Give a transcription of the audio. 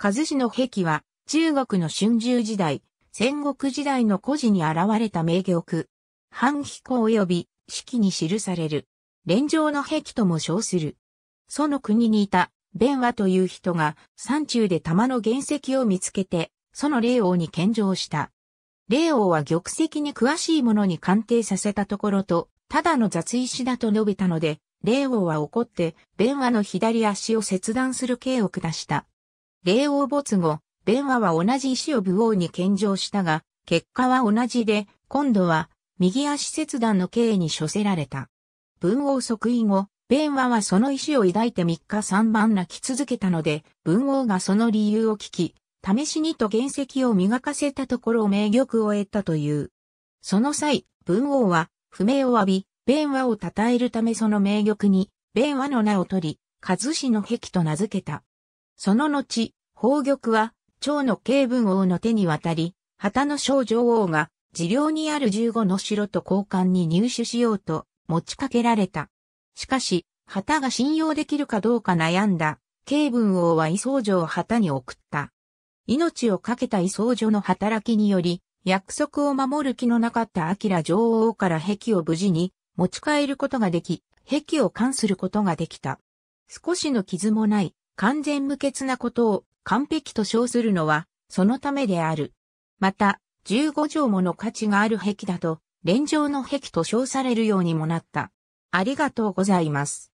和氏の壁は、中国の春秋時代、戦国時代の古事に現れた名玉。半行及び四季に記される。連城の壁とも称する。その国にいた、弁和という人が山中で玉の原石を見つけて、その霊王に献上した。霊王は玉石に詳しいものに鑑定させたところと、ただの雑石だと述べたので、霊王は怒って、弁和の左足を切断する刑を下した。霊王没後、弁和は同じ石を武王に献上したが、結果は同じで、今度は右足切断の刑に処せられた。文王即位後、弁和はその石を抱いて3日3番泣き続けたので、文王がその理由を聞き、試しにと原石を磨かせたところを名玉を得たという。その際、文王は、不明を浴び、弁和を称えるためその名玉に、弁和の名を取り、和氏の壁と名付けた。その後、宝玉は、趙の慶文王の手に渡り、旗の少女王が、治療にある十五の城と交換に入手しようと、持ちかけられた。しかし、旗が信用できるかどうか悩んだ、慶文王は異僧女を旗に送った。命を懸けた異僧女の働きにより、約束を守る気のなかった明女王から壁を無事に持ち帰ることができ、壁を冠することができた。少しの傷もない完全無欠なことを完璧と称するのは、そのためである。また、15条もの価値がある壁だと、連城の壁と称されるようにもなった。ありがとうございます。